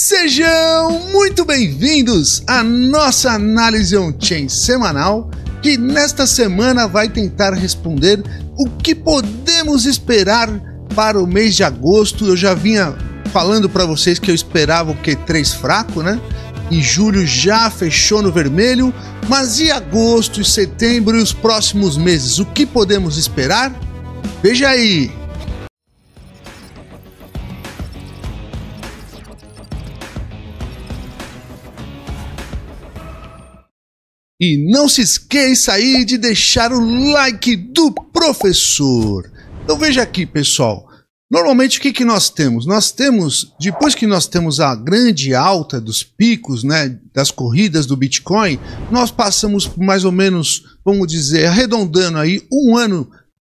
Sejam muito bem-vindos à nossa análise on-chain semanal, que nesta semana vai tentar responder o que podemos esperar para o mês de agosto. Eu já vinha falando para vocês que eu esperava o Q3 fraco, né? E julho já fechou no vermelho, mas e agosto e setembro e os próximos meses? O que podemos esperar? Veja aí, E não se esqueça aí de deixar o like do professor. Então veja aqui, pessoal. Normalmente o que, que nós temos? Nós temos, depois que nós temos a grande alta dos picos, né, das corridas do Bitcoin, nós passamos por mais ou menos, vamos dizer, arredondando aí um ano,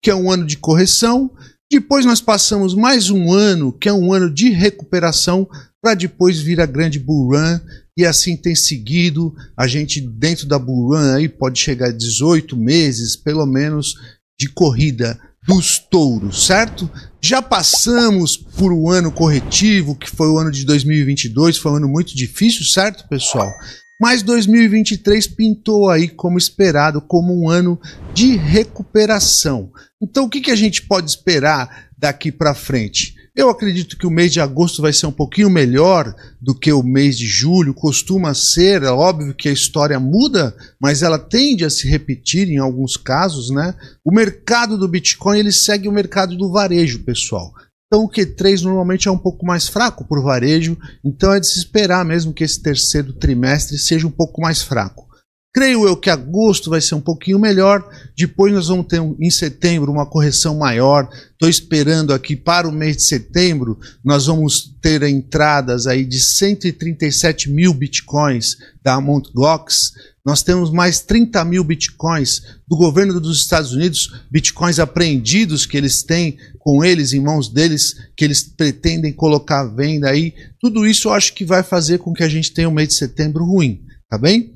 que é um ano de correção, depois nós passamos mais um ano, que é um ano de recuperação, para depois vir a grande bull run e assim tem seguido. A gente, dentro da run aí pode chegar a 18 meses, pelo menos, de corrida dos touros, certo? Já passamos por um ano corretivo, que foi o ano de 2022, foi um ano muito difícil, certo, pessoal? Mas 2023 pintou aí como esperado, como um ano de recuperação. Então, o que, que a gente pode esperar daqui para frente? Eu acredito que o mês de agosto vai ser um pouquinho melhor do que o mês de julho, costuma ser. É óbvio que a história muda, mas ela tende a se repetir em alguns casos, né? O mercado do Bitcoin ele segue o mercado do varejo, pessoal. Então o Q3 normalmente é um pouco mais fraco por varejo, então é de se esperar mesmo que esse terceiro trimestre seja um pouco mais fraco. Creio eu que agosto vai ser um pouquinho melhor, depois nós vamos ter um, em setembro uma correção maior. Estou esperando aqui para o mês de setembro nós vamos ter entradas aí de 137 mil bitcoins da Mt. Gox, nós temos mais 30 mil bitcoins do governo dos Estados Unidos, bitcoins apreendidos que eles têm com eles, em mãos deles, que eles pretendem colocar à venda aí. Tudo isso eu acho que vai fazer com que a gente tenha um mês de setembro ruim, tá bem?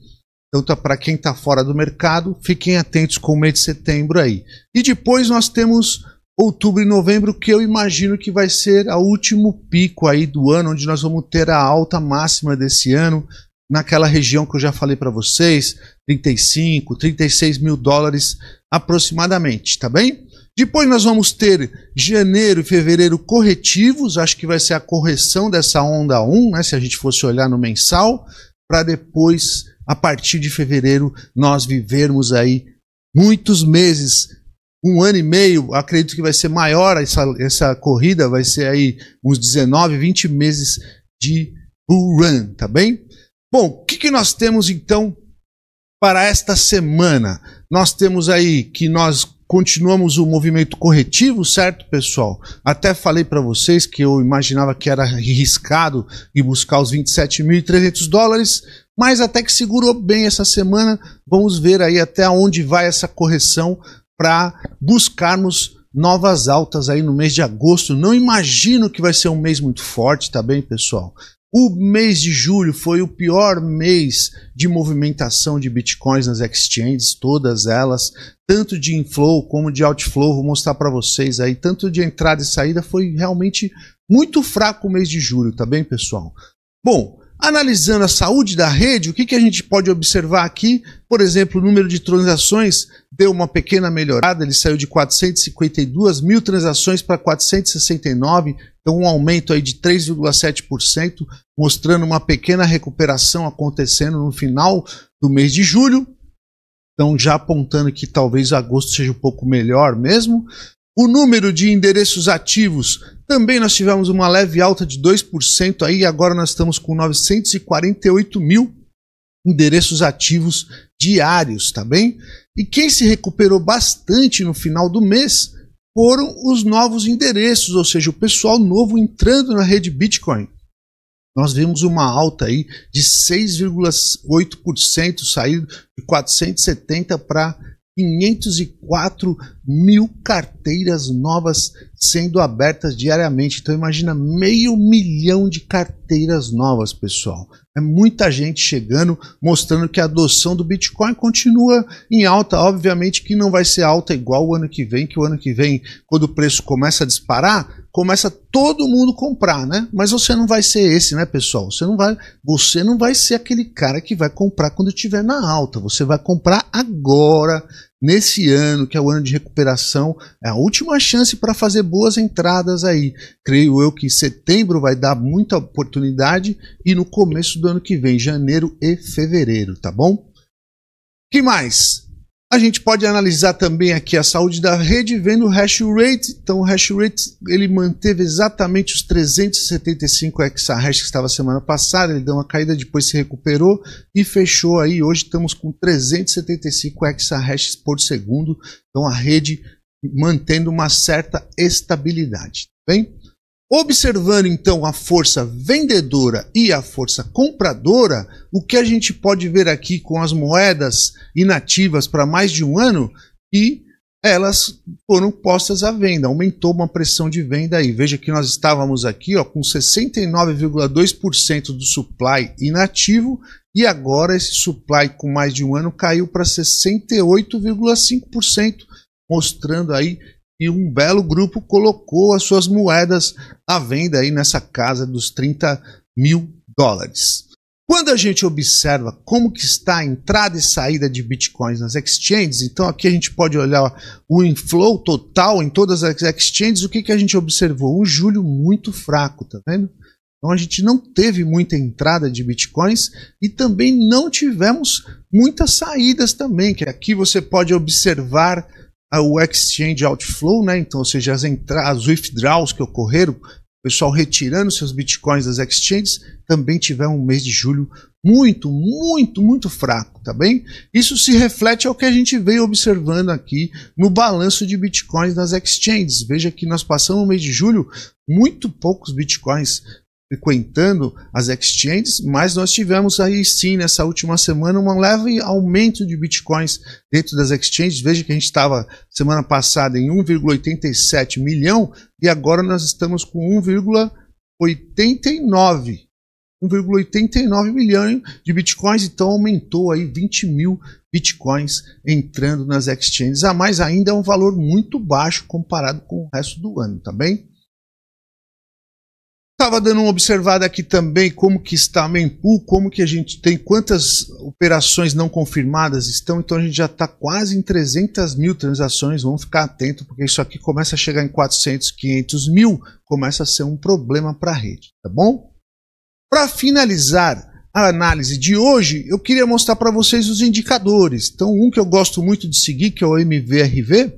Então, tá, para quem está fora do mercado, fiquem atentos com o mês de setembro aí. E depois nós temos outubro e novembro, que eu imagino que vai ser o último pico aí do ano, onde nós vamos ter a alta máxima desse ano naquela região que eu já falei para vocês, 35, 36 mil dólares aproximadamente, tá bem? Depois nós vamos ter janeiro e fevereiro corretivos, acho que vai ser a correção dessa onda 1, né, se a gente fosse olhar no mensal, para depois, a partir de fevereiro, nós vivermos aí muitos meses, um ano e meio, acredito que vai ser maior essa, essa corrida, vai ser aí uns 19, 20 meses de bull run, tá bem? Bom, o que, que nós temos então para esta semana? Nós temos aí que nós continuamos o movimento corretivo, certo, pessoal? Até falei para vocês que eu imaginava que era arriscado e buscar os 27.300 dólares, mas até que segurou bem essa semana. Vamos ver aí até onde vai essa correção para buscarmos novas altas aí no mês de agosto. Não imagino que vai ser um mês muito forte, tá bem, pessoal? O mês de julho foi o pior mês de movimentação de bitcoins nas exchanges, todas elas, tanto de inflow como de outflow. Vou mostrar para vocês aí, tanto de entrada e saída foi realmente muito fraco o mês de julho, tá bem, pessoal? Bom, Analisando a saúde da rede, o que, que a gente pode observar aqui? Por exemplo, o número de transações deu uma pequena melhorada, ele saiu de 452 mil transações para 469, então um aumento aí de 3,7%, mostrando uma pequena recuperação acontecendo no final do mês de julho. Então já apontando que talvez agosto seja um pouco melhor mesmo. O número de endereços ativos também nós tivemos uma leve alta de 2% aí, agora nós estamos com 948 mil endereços ativos diários, tá bem? E quem se recuperou bastante no final do mês foram os novos endereços, ou seja, o pessoal novo entrando na rede Bitcoin. Nós vimos uma alta aí de 6,8%, saindo de 470 para 504 mil carteiras novas sendo abertas diariamente. Então imagina meio milhão de carteiras novas, pessoal. É muita gente chegando, mostrando que a adoção do Bitcoin continua em alta. Obviamente que não vai ser alta igual o ano que vem, que o ano que vem, quando o preço começa a disparar, começa todo mundo comprar, né? Mas você não vai ser esse, né, pessoal? Você não vai, você não vai ser aquele cara que vai comprar quando estiver na alta. Você vai comprar agora nesse ano, que é o ano de recuperação, é a última chance para fazer boas entradas aí. Creio eu que setembro vai dar muita oportunidade e no começo do ano que vem, janeiro e fevereiro, tá bom? que mais? A gente pode analisar também aqui a saúde da rede vendo o hash rate. Então, o hash rate ele manteve exatamente os 375 exahash que estava semana passada. Ele deu uma caída, depois se recuperou e fechou aí. Hoje estamos com 375 exahash por segundo. Então, a rede mantendo uma certa estabilidade. Tá bem, Observando então a força vendedora e a força compradora, o que a gente pode ver aqui com as moedas inativas para mais de um ano e elas foram postas à venda, aumentou uma pressão de venda aí. Veja que nós estávamos aqui ó, com 69,2% do supply inativo e agora esse supply com mais de um ano caiu para 68,5%, mostrando aí e um belo grupo colocou as suas moedas à venda aí nessa casa dos 30 mil dólares. Quando a gente observa como que está a entrada e saída de bitcoins nas exchanges, então aqui a gente pode olhar o inflow total em todas as exchanges, o que, que a gente observou? Um julho muito fraco, tá vendo? Então a gente não teve muita entrada de bitcoins e também não tivemos muitas saídas também, que aqui você pode observar o exchange outflow, né? Então, ou seja, as entradas, os withdrawals que ocorreram, o pessoal retirando seus bitcoins das exchanges, também tiveram um mês de julho muito, muito, muito fraco, tá bem? Isso se reflete ao que a gente veio observando aqui no balanço de bitcoins nas exchanges. Veja que nós passamos o mês de julho muito poucos bitcoins frequentando as exchanges, mas nós tivemos aí sim, nessa última semana, um leve aumento de bitcoins dentro das exchanges. Veja que a gente estava semana passada em 1,87 milhão e agora nós estamos com 1,89 1,89 milhão de bitcoins, então aumentou aí 20 mil bitcoins entrando nas exchanges. A mais ainda é um valor muito baixo comparado com o resto do ano, tá bem? Estava dando uma observada aqui também como que está a mempool, como que a gente tem, quantas operações não confirmadas estão, então a gente já está quase em 300 mil transações, vamos ficar atento, porque isso aqui começa a chegar em 400, 500 mil, começa a ser um problema para a rede, tá bom? Para finalizar, a análise de hoje, eu queria mostrar para vocês os indicadores. Então, um que eu gosto muito de seguir, que é o MVRV,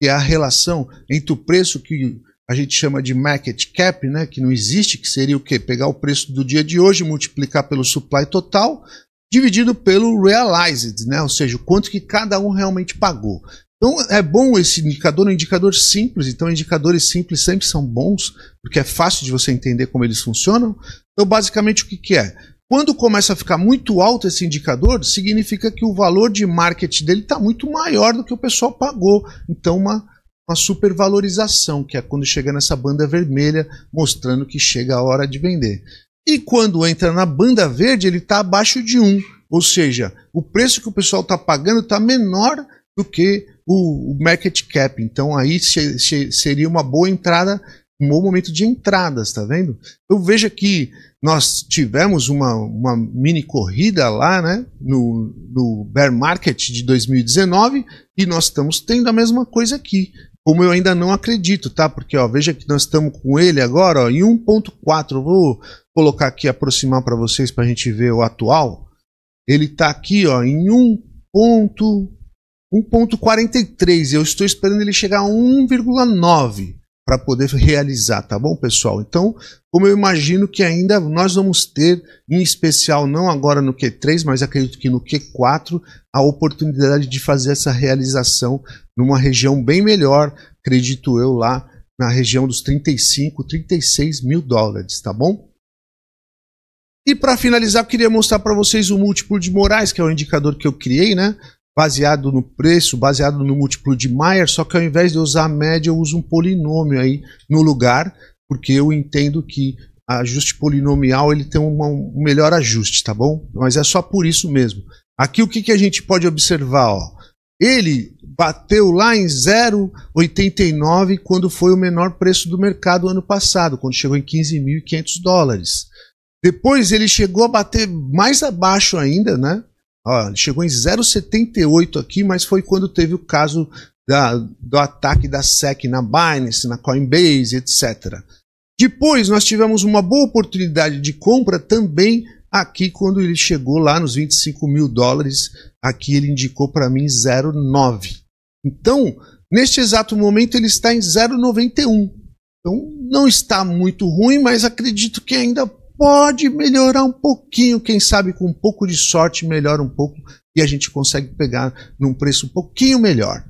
que é a relação entre o preço que a gente chama de market cap, né, que não existe, que seria o quê? Pegar o preço do dia de hoje, multiplicar pelo supply total, dividido pelo realized, né, ou seja, o quanto que cada um realmente pagou. Então é bom esse indicador, é um indicador simples, então indicadores simples sempre são bons, porque é fácil de você entender como eles funcionam. Então basicamente o que, que é? Quando começa a ficar muito alto esse indicador, significa que o valor de market dele está muito maior do que o pessoal pagou. Então uma uma supervalorização, que é quando chega nessa banda vermelha, mostrando que chega a hora de vender. E quando entra na banda verde, ele está abaixo de 1, ou seja, o preço que o pessoal está pagando está menor do que o, o, market cap. Então aí se, se, seria uma boa entrada, um bom momento de entradas, tá vendo? Então veja que nós tivemos uma, uma mini corrida lá, né, no, no bear market de 2019 e nós estamos tendo a mesma coisa aqui como eu ainda não acredito, tá? Porque ó, veja que nós estamos com ele agora ó, em 1.4. Vou colocar aqui, aproximar para vocês para a gente ver o atual. Ele está aqui ó, em 1.43. Eu estou esperando ele chegar a 1,9 para poder realizar, tá bom, pessoal? Então, como eu imagino que ainda nós vamos ter, em especial não agora no Q3, mas acredito que no Q4, a oportunidade de fazer essa realização numa região bem melhor, acredito eu, lá na região dos 35, 36 mil dólares, tá bom? E para finalizar, eu queria mostrar para vocês o múltiplo de Moraes, que é o indicador que eu criei, né? baseado no preço, baseado no múltiplo de Maier, só que ao invés de usar a média, eu uso um polinômio aí no lugar, porque eu entendo que ajuste polinomial ele tem uma, um melhor ajuste, tá bom? Mas é só por isso mesmo. Aqui o que, que a gente pode observar, ó? Ele bateu lá em 0,89 quando foi o menor preço do mercado ano passado, quando chegou em 15.500 dólares. Depois ele chegou a bater mais abaixo ainda, né? chegou em 0,78 aqui, mas foi quando teve o caso da, do ataque da SEC na Binance, na Coinbase, etc. Depois nós tivemos uma boa oportunidade de compra também aqui quando ele chegou lá nos 25 mil dólares. Aqui ele indicou para mim 0,9. Então, neste exato momento ele está em 0,91. Então não está muito ruim, mas acredito que ainda pode melhorar um pouquinho, quem sabe com um pouco de sorte melhora um pouco e a gente consegue pegar num preço um pouquinho melhor.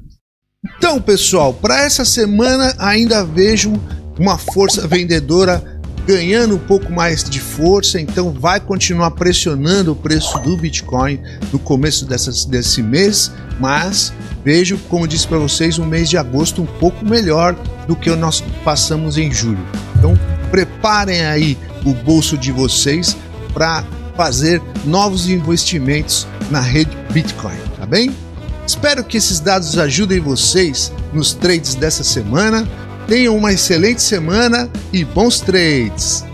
Então, pessoal, para essa semana ainda vejo uma força vendedora ganhando um pouco mais de força, então vai continuar pressionando o preço do Bitcoin no começo dessas, desse mês, mas vejo, como disse para vocês, um mês de agosto um pouco melhor do que nós passamos em julho. Então preparem aí o bolso de vocês para fazer novos investimentos na rede Bitcoin, tá bem? Espero que esses dados ajudem vocês nos trades dessa semana. Tenham uma excelente semana e bons trades!